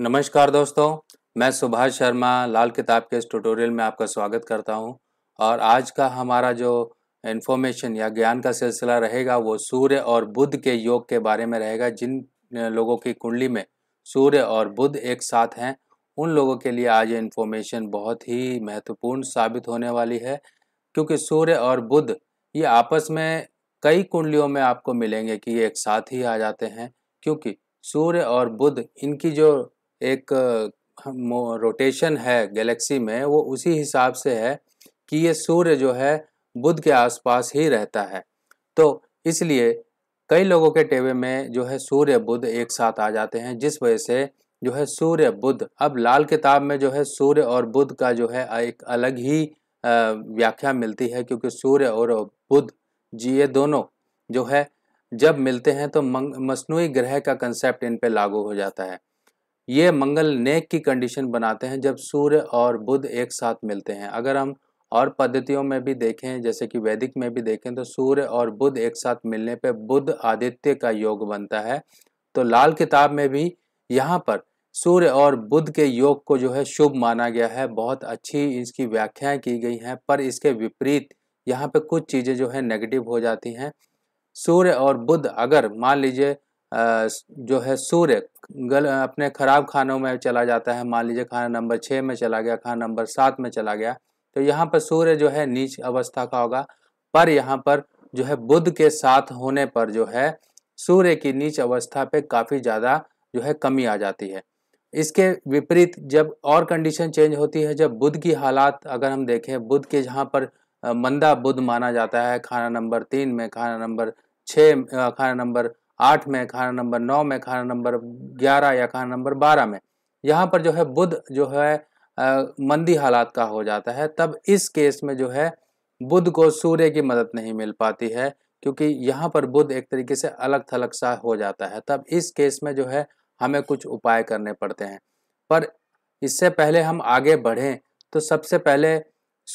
नमस्कार दोस्तों मैं सुभाष शर्मा लाल किताब के इस ट्यूटोरियल में आपका स्वागत करता हूं और आज का हमारा जो इन्फॉर्मेशन या ज्ञान का सिलसिला रहेगा वो सूर्य और बुध के योग के बारे में रहेगा जिन लोगों की कुंडली में सूर्य और बुध एक साथ हैं उन लोगों के लिए आज ये इन्फॉर्मेशन बहुत ही महत्वपूर्ण साबित होने वाली है क्योंकि सूर्य और बुध ये आपस में कई कुंडलियों में आपको मिलेंगे कि ये एक साथ ही आ जाते हैं क्योंकि सूर्य और बुध इनकी जो एक रोटेशन है गैलेक्सी में वो उसी हिसाब से है कि ये सूर्य जो है बुध के आसपास ही रहता है तो इसलिए कई लोगों के टेबे में जो है सूर्य बुध एक साथ आ जाते हैं जिस वजह से जो है सूर्य बुध अब लाल किताब में जो है सूर्य और बुध का जो है एक अलग ही व्याख्या मिलती है क्योंकि सूर्य और बुध जी ये दोनों जो है जब मिलते हैं तो मसनू ग्रह का कंसेप्ट इन पे लागू हो जाता है ये मंगल नेक की कंडीशन बनाते हैं जब सूर्य और बुध एक साथ मिलते हैं अगर हम और पद्धतियों में भी देखें जैसे कि वैदिक में भी देखें तो सूर्य और बुध एक साथ मिलने पर बुध आदित्य का योग बनता है तो लाल किताब में भी यहाँ पर सूर्य और बुध के योग को जो है शुभ माना गया है बहुत अच्छी इसकी व्याख्याएं की गई हैं पर इसके विपरीत यहाँ पे कुछ चीज़ें जो है नेगेटिव हो जाती हैं सूर्य और बुध अगर मान लीजिए जो है सूर्य गल अपने ख़राब खानों में चला जाता है मान लीजिए खाना नंबर छः में चला गया खाना नंबर सात में चला गया तो यहाँ पर सूर्य जो है नीच अवस्था का होगा पर यहाँ पर जो है बुद्ध के साथ होने पर जो है सूर्य की नीच अवस्था पे काफ़ी ज़्यादा जो है कमी आ जाती है इसके विपरीत जब और कंडीशन चेंज होती है जब बुद्ध की हालात अगर हम देखें बुद्ध के जहाँ पर मंदा बुद्ध माना जाता है खाना नंबर तीन में खाना नंबर छः खाना नंबर आठ में खाना नंबर नौ में खाना नंबर ग्यारह या खाना नंबर बारह में यहाँ पर जो है बुध जो है आ, मंदी हालात का हो जाता है तब इस केस में जो है बुध को सूर्य की मदद नहीं मिल पाती है क्योंकि यहाँ पर बुध एक तरीके से अलग थलग सा हो जाता है तब इस केस में जो है हमें कुछ उपाय करने पड़ते हैं पर इससे पहले हम आगे बढ़ें तो सबसे पहले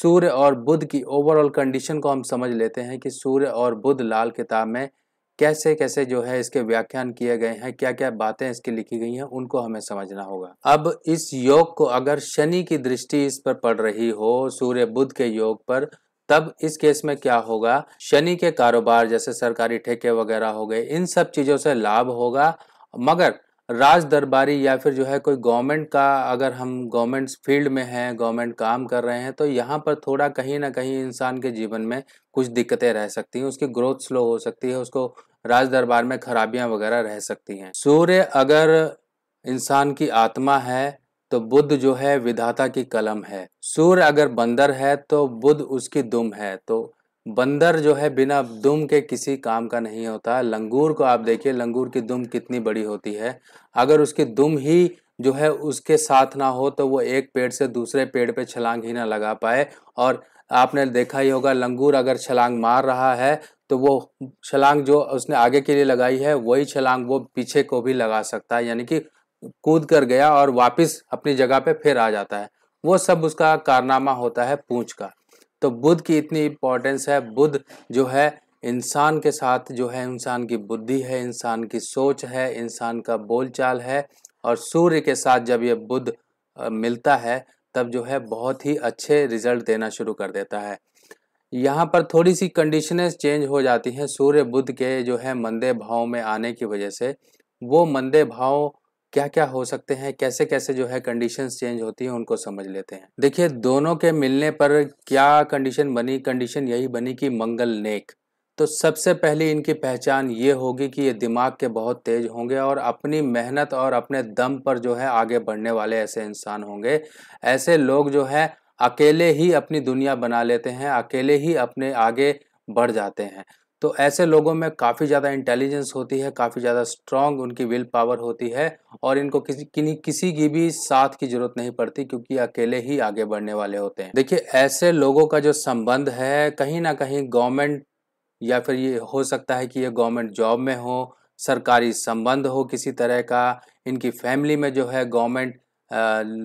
सूर्य और बुध की ओवरऑल कंडीशन को हम समझ लेते हैं कि सूर्य और बुध लाल किताब में कैसे कैसे जो है इसके व्याख्यान किए गए हैं क्या क्या बातें इसकी लिखी गई हैं उनको हमें समझना होगा अब इस योग को अगर शनि की दृष्टि इस पर पड़ रही हो सूर्य बुद्ध के योग पर तब इस केस में क्या होगा शनि के कारोबार जैसे सरकारी ठेके वगैरह हो गए इन सब चीजों से लाभ होगा मगर राज दरबारी या फिर जो है कोई गवर्नमेंट का अगर हम गवर्नमेंट फील्ड में हैं गवर्नमेंट काम कर रहे हैं तो यहाँ पर थोड़ा कहीं ना कहीं इंसान के जीवन में कुछ दिक्कतें रह सकती हैं उसकी ग्रोथ स्लो हो सकती है उसको राज दरबार में खराबियां वगैरह रह सकती हैं सूर्य अगर इंसान की आत्मा है तो बुद्ध जो है विधाता की कलम है सूर्य अगर बंदर है तो बुद्ध उसकी दुम है तो बंदर जो है बिना दुम के किसी काम का नहीं होता लंगूर को आप देखिए लंगूर की दुम कितनी बड़ी होती है अगर उसकी दुम ही जो है उसके साथ ना हो तो वो एक पेड़ से दूसरे पेड़ पे छलांग ही ना लगा पाए और आपने देखा ही होगा लंगूर अगर छलांग मार रहा है तो वो छलांग जो उसने आगे के लिए लगाई है वही छलांग वो पीछे को भी लगा सकता है यानी कि कूद कर गया और वापस अपनी जगह पे फिर आ जाता है वो सब उसका कारनामा होता है पूंछ का तो बुद्ध की इतनी इम्पोर्टेंस है बुद्ध जो है इंसान के साथ जो है इंसान की बुद्धि है इंसान की सोच है इंसान का बोलचाल है और सूर्य के साथ जब ये बुद्ध मिलता है तब जो है बहुत ही अच्छे रिजल्ट देना शुरू कर देता है यहाँ पर थोड़ी सी कंडीशनें चेंज हो जाती हैं सूर्य बुद्ध के जो है मंदे भाव में आने की वजह से वो मंदे भाव क्या क्या हो सकते हैं कैसे कैसे जो है कंडीशंस चेंज होती हैं उनको समझ लेते हैं देखिए दोनों के मिलने पर क्या कंडीशन बनी कंडीशन यही बनी कि मंगल नेक तो सबसे पहले इनकी पहचान ये होगी कि ये दिमाग के बहुत तेज होंगे और अपनी मेहनत और अपने दम पर जो है आगे बढ़ने वाले ऐसे इंसान होंगे ऐसे लोग जो है अकेले ही अपनी दुनिया बना लेते हैं अकेले ही अपने आगे बढ़ जाते हैं तो ऐसे लोगों में काफ़ी ज़्यादा इंटेलिजेंस होती है काफ़ी ज़्यादा स्ट्रांग उनकी विल पावर होती है और इनको किसी किसी की भी साथ की जरूरत नहीं पड़ती क्योंकि अकेले ही आगे बढ़ने वाले होते हैं देखिए ऐसे लोगों का जो संबंध है कहीं ना कहीं गवर्नमेंट या फिर ये हो सकता है कि ये गवर्नमेंट जॉब में हो सरकारी संबंध हो किसी तरह का इनकी फैमिली में जो है गवर्नमेंट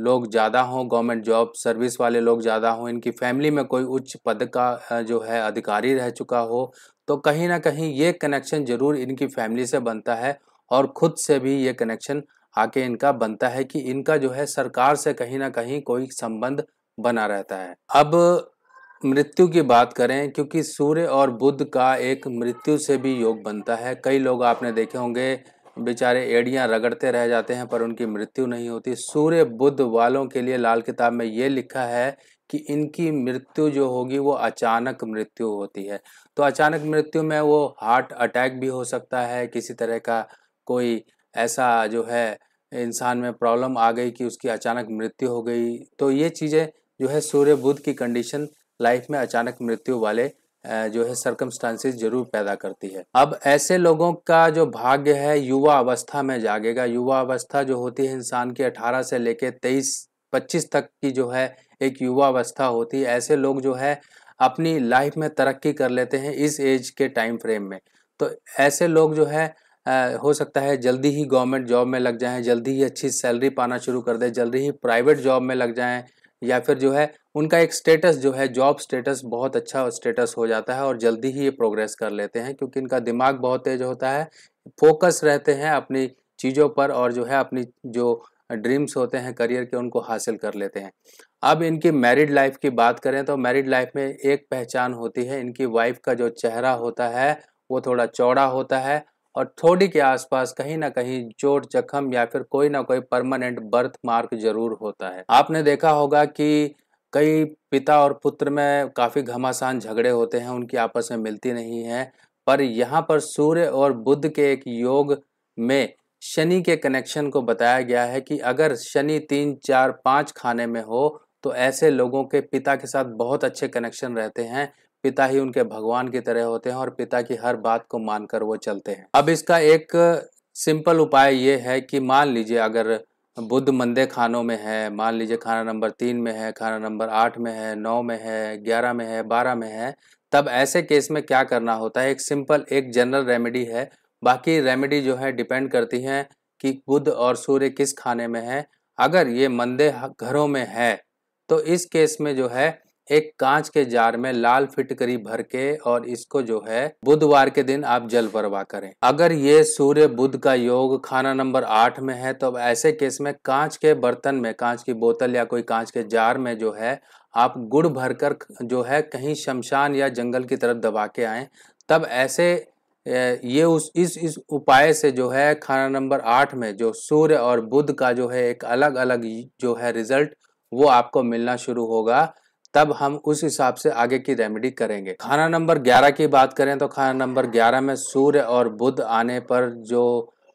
लोग ज़्यादा हों गवर्नमेंट जॉब सर्विस वाले लोग ज़्यादा हों इनकी फैमिली में कोई उच्च पद का जो है अधिकारी रह चुका हो तो कहीं ना कहीं ये कनेक्शन जरूर इनकी फैमिली से बनता है और खुद से भी ये कनेक्शन आके इनका बनता है कि इनका जो है सरकार से कहीं ना कहीं कोई संबंध बना रहता है अब मृत्यु की बात करें क्योंकि सूर्य और बुद्ध का एक मृत्यु से भी योग बनता है कई लोग आपने देखे होंगे बेचारे एड़ियां रगड़ते रह जाते हैं पर उनकी मृत्यु नहीं होती सूर्य बुद्ध वालों के लिए लाल किताब में ये लिखा है कि इनकी मृत्यु जो होगी वो अचानक मृत्यु होती है तो अचानक मृत्यु में वो हार्ट अटैक भी हो सकता है किसी तरह का कोई ऐसा जो है इंसान में प्रॉब्लम आ गई कि उसकी अचानक मृत्यु हो गई तो ये चीज़ें जो है सूर्य बुद्ध की कंडीशन लाइफ में अचानक मृत्यु वाले जो है सरकमस्टांसिस जरूर पैदा करती है अब ऐसे लोगों का जो भाग्य है युवा अवस्था में जागेगा युवा अवस्था जो होती है इंसान की 18 से लेकर 23 25 तक की जो है एक युवा अवस्था होती है ऐसे लोग जो है अपनी लाइफ में तरक्की कर लेते हैं इस एज के टाइम फ्रेम में तो ऐसे लोग जो है आ, हो सकता है जल्दी ही गवर्नमेंट जॉब में लग जाएं जल्दी ही अच्छी सैलरी पाना शुरू कर दें जल्दी ही प्राइवेट जॉब में लग जाएं या फिर जो है उनका एक स्टेटस जो है जॉब स्टेटस बहुत अच्छा स्टेटस हो जाता है और जल्दी ही ये प्रोग्रेस कर लेते हैं क्योंकि इनका दिमाग बहुत तेज होता है फोकस रहते हैं अपनी चीज़ों पर और जो है अपनी जो ड्रीम्स होते हैं करियर के उनको हासिल कर लेते हैं अब इनकी मैरिड लाइफ की बात करें तो मैरिड लाइफ में एक पहचान होती है इनकी वाइफ का जो चेहरा होता है वो थोड़ा चौड़ा होता है और थोड़ी के आसपास कहीं ना कहीं चोट जख्म या फिर कोई ना कोई परमानेंट बर्थ मार्क जरूर होता है आपने देखा होगा कि कई पिता और पुत्र में काफ़ी घमासान झगड़े होते हैं उनकी आपस में मिलती नहीं है पर यहाँ पर सूर्य और बुद्ध के एक योग में शनि के कनेक्शन को बताया गया है कि अगर शनि तीन चार पाँच खाने में हो तो ऐसे लोगों के पिता के साथ बहुत अच्छे कनेक्शन रहते हैं पिता ही उनके भगवान की तरह होते हैं और पिता की हर बात को मानकर वो चलते हैं अब इसका एक सिंपल उपाय ये है कि मान लीजिए अगर बुद्ध मंदे खानों में है मान लीजिए खाना नंबर तीन में है खाना नंबर आठ में है नौ में है ग्यारह में है बारह में है तब ऐसे केस में क्या करना होता है एक सिंपल एक जनरल रेमेडी है बाकी रेमेडी जो है डिपेंड करती है कि बुध और सूर्य किस खाने में है अगर ये मंदे घरों में है तो इस केस में जो है एक कांच के जार में लाल फिटकरी भर के और इसको जो है बुधवार के दिन आप जल परवा करें अगर ये सूर्य बुध का योग खाना नंबर आठ में है तो अब ऐसे केस में कांच के बर्तन में कांच की बोतल या कोई कांच के जार में जो है आप गुड़ भरकर जो है कहीं शमशान या जंगल की तरफ दबा के आए तब ऐसे ये उस इस इस उपाय से जो है खाना नंबर आठ में जो सूर्य और बुध का जो है एक अलग अलग जो है रिजल्ट वो आपको मिलना शुरू होगा तब हम उस हिसाब से आगे की रेमेडी करेंगे खाना नंबर ग्यारह की बात करें तो खाना नंबर हाँ। ग्यारह में सूर्य और बुध आने पर जो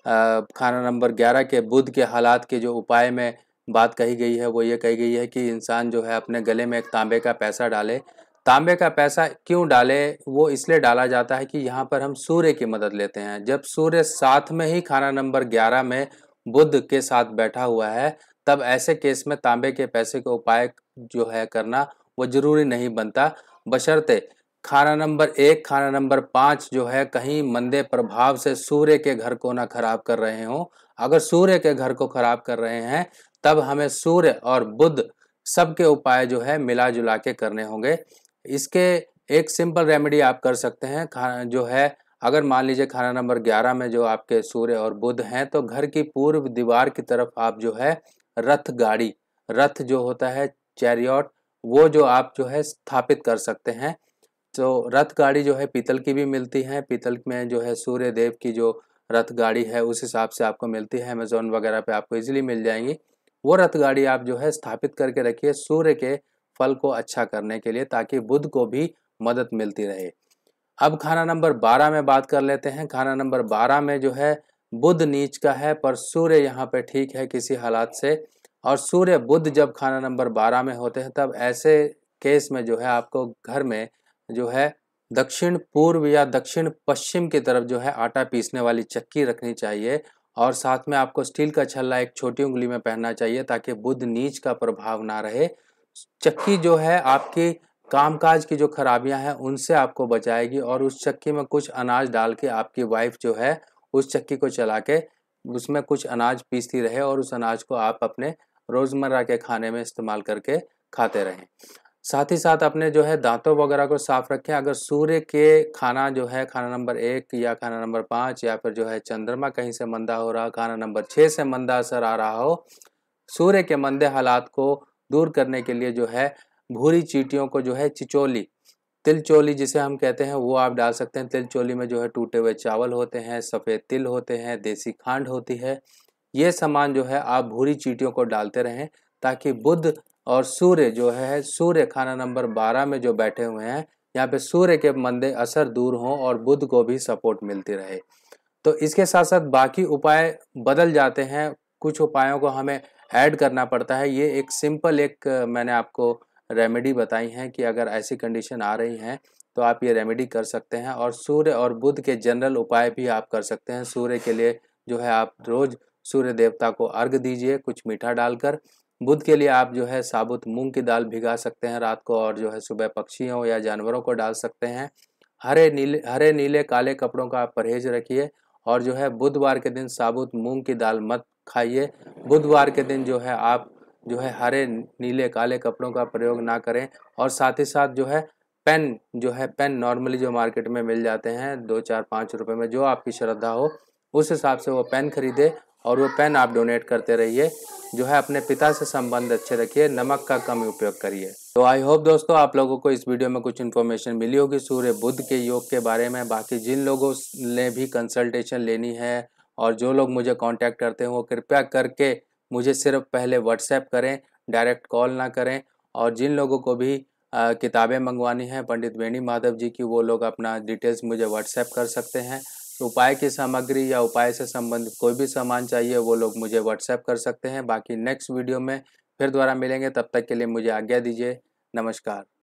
खाना नंबर ग्यारह के बुध के हालात के जो उपाय में बात कही गई है वो ये कही गई है कि इंसान जो है अपने गले में एक तांबे का पैसा डाले तांबे का पैसा क्यों डाले वो इसलिए डाला जाता है कि यहाँ पर हम सूर्य की मदद लेते हैं जब सूर्य साथ में ही खाना नंबर ग्यारह में बुद्ध के साथ बैठा हुआ है तब ऐसे केस में तांबे के पैसे का उपाय जो है करना वो जरूरी नहीं बनता बशर्ते खाना नंबर एक खाना नंबर पाँच जो है कहीं मंदे प्रभाव से सूर्य के घर को ना खराब कर रहे हों अगर सूर्य के घर को खराब कर रहे हैं तब हमें सूर्य और बुद्ध सबके उपाय जो है मिला जुला के करने होंगे इसके एक सिंपल रेमेडी आप कर सकते हैं खाना जो है अगर मान लीजिए खाना नंबर ग्यारह में जो आपके सूर्य और बुध हैं तो घर की पूर्व दीवार की तरफ आप जो है रथ गाड़ी रथ जो होता है चैरियट वो जो आप जो है स्थापित कर सकते हैं तो रथ गाड़ी जो है पीतल की भी मिलती है पीतल में जो है सूर्य देव की जो रथ गाड़ी है उस हिसाब से आपको मिलती है अमेजोन वगैरह पे आपको इजीली मिल जाएंगी वो रथ गाड़ी आप जो है स्थापित करके रखिए सूर्य के फल को अच्छा करने के लिए ताकि बुद्ध को भी मदद मिलती रहे अब खाना नंबर बारह में बात कर लेते हैं खाना नंबर बारह में जो है बुद्ध नीच का है पर सूर्य यहाँ पे ठीक है किसी हालात से और सूर्य बुद्ध जब खाना नंबर बारह में होते हैं तब ऐसे केस में जो है आपको घर में जो है दक्षिण पूर्व या दक्षिण पश्चिम की तरफ जो है आटा पीसने वाली चक्की रखनी चाहिए और साथ में आपको स्टील का छल्ला एक छोटी उंगली में पहनना चाहिए ताकि बुद्ध नीच का प्रभाव ना रहे चक्की जो है आपके कामकाज की जो खराबियां हैं उनसे आपको बचाएगी और उस चक्की में कुछ अनाज डाल के आपकी वाइफ जो है उस चक्की को चला के उसमें कुछ अनाज पीसती रहे और उस अनाज को आप अपने रोज़मर्रा के खाने में इस्तेमाल करके खाते रहें साथ ही साथ अपने जो है दांतों वगैरह को साफ रखें अगर सूर्य के खाना जो है खाना नंबर एक या खाना नंबर पाँच या फिर जो है चंद्रमा कहीं से मंदा हो रहा खाना नंबर छः से मंदा असर आ रहा हो सूर्य के मंदे हालात को दूर करने के लिए जो है भूरी चीटियों को जो है चिचोली तिल चोली जिसे हम कहते हैं वो आप डाल सकते हैं तिल चोली में जो है टूटे हुए चावल होते हैं सफ़ेद तिल होते हैं देसी खांड होती है ये सामान जो है आप भूरी चीटियों को डालते रहें ताकि बुद्ध और सूर्य जो है सूर्य खाना नंबर बारह में जो बैठे हुए हैं यहाँ पे सूर्य के मंदे असर दूर हों और बुद्ध को भी सपोर्ट मिलती रहे तो इसके साथ साथ बाकी उपाय बदल जाते हैं कुछ उपायों को हमें ऐड करना पड़ता है ये एक सिंपल एक मैंने आपको रेमेडी बताई है कि अगर ऐसी कंडीशन आ रही हैं तो आप ये रेमेडी कर सकते हैं और सूर्य और बुध के जनरल उपाय भी आप कर सकते हैं सूर्य के लिए जो है आप रोज़ सूर्य देवता को अर्घ दीजिए कुछ मीठा डालकर बुध के लिए आप जो है साबुत मूंग की दाल भिगा सकते हैं रात को और जो है सुबह पक्षियों या जानवरों को डाल सकते हैं हरे नीले हरे नीले काले कपड़ों का आप परहेज रखिए और जो है बुधवार के दिन साबुत मूंग की दाल मत खाइए बुधवार के दिन जो है आप जो है हरे नीले काले कपड़ों का प्रयोग ना करें और साथ ही साथ जो है पेन जो है पेन नॉर्मली जो मार्केट में मिल जाते हैं दो चार पाँच रुपये में जो आपकी श्रद्धा हो उस हिसाब से वो पेन खरीदे और वो पेन आप डोनेट करते रहिए जो है अपने पिता से संबंध अच्छे रखिए नमक का कम उपयोग करिए तो आई होप दोस्तों आप लोगों को इस वीडियो में कुछ इन्फॉर्मेशन मिली होगी सूर्य बुद्ध के योग के बारे में बाकी जिन लोगों ने भी कंसल्टेशन लेनी है और जो लोग मुझे कांटेक्ट करते हैं वो कृपया करके मुझे सिर्फ पहले व्हाट्सएप करें डायरेक्ट कॉल ना करें और जिन लोगों को भी किताबें मंगवानी हैं पंडित वेणी माधव जी की वो लोग अपना डिटेल्स मुझे व्हाट्सएप कर सकते हैं उपाय की सामग्री या उपाय से संबंधित कोई भी सामान चाहिए वो लोग मुझे व्हाट्सएप कर सकते हैं बाकी नेक्स्ट वीडियो में फिर दोबारा मिलेंगे तब तक के लिए मुझे आज्ञा दीजिए नमस्कार